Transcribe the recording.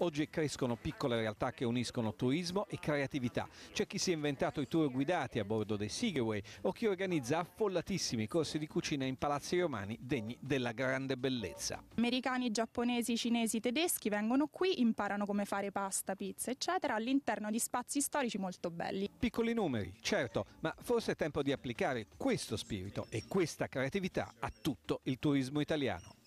Oggi crescono piccole realtà che uniscono turismo e creatività. C'è chi si è inventato i tour guidati a bordo dei Seagaway o chi organizza affollatissimi corsi di cucina in palazzi romani degni della grande bellezza. Americani, giapponesi, cinesi, tedeschi vengono qui, imparano come fare pasta, pizza, eccetera, all'interno di spazi storici molto belli. Piccoli numeri, certo, ma forse è tempo di applicare questo spirito e questa creatività a tutto il turismo italiano.